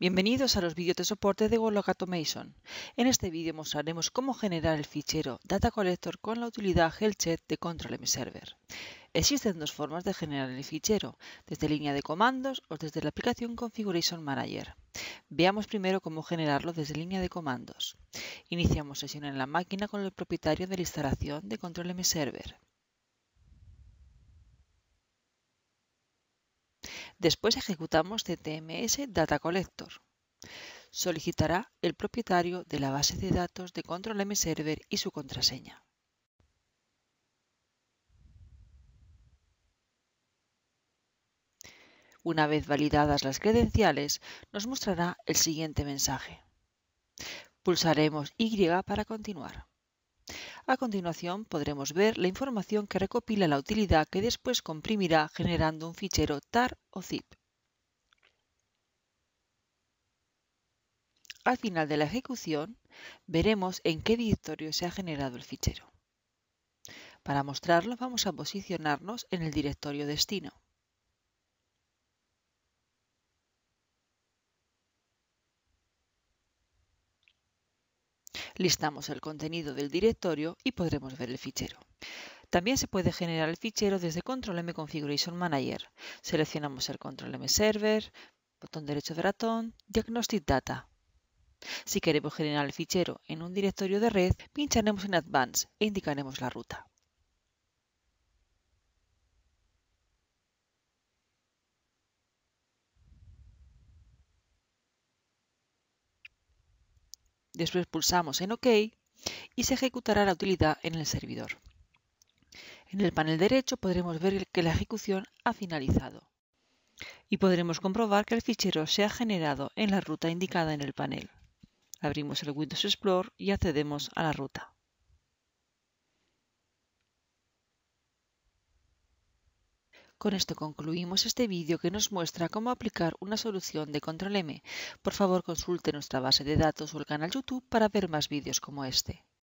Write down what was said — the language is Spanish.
Bienvenidos a los vídeos de soporte de Automation. En este vídeo mostraremos cómo generar el fichero Data Collector con la utilidad Hellchat de ControlM Server. Existen dos formas de generar el fichero, desde línea de comandos o desde la aplicación Configuration Manager. Veamos primero cómo generarlo desde línea de comandos. Iniciamos sesión en la máquina con el propietario de la instalación de ControlM Server. Después ejecutamos CTMS Data Collector. Solicitará el propietario de la base de datos de Control M Server y su contraseña. Una vez validadas las credenciales, nos mostrará el siguiente mensaje. Pulsaremos Y para continuar. A continuación podremos ver la información que recopila la utilidad que después comprimirá generando un fichero TAR o ZIP. Al final de la ejecución veremos en qué directorio se ha generado el fichero. Para mostrarlo vamos a posicionarnos en el directorio destino. listamos el contenido del directorio y podremos ver el fichero. También se puede generar el fichero desde Control M Configuration Manager. Seleccionamos el Control M Server, botón derecho de ratón, Diagnostic Data. Si queremos generar el fichero en un directorio de red, pincharemos en Advance e indicaremos la ruta. Después pulsamos en OK y se ejecutará la utilidad en el servidor. En el panel derecho podremos ver que la ejecución ha finalizado y podremos comprobar que el fichero se ha generado en la ruta indicada en el panel. Abrimos el Windows Explorer y accedemos a la ruta. Con esto concluimos este vídeo que nos muestra cómo aplicar una solución de Control M. Por favor consulte nuestra base de datos o el canal YouTube para ver más vídeos como este.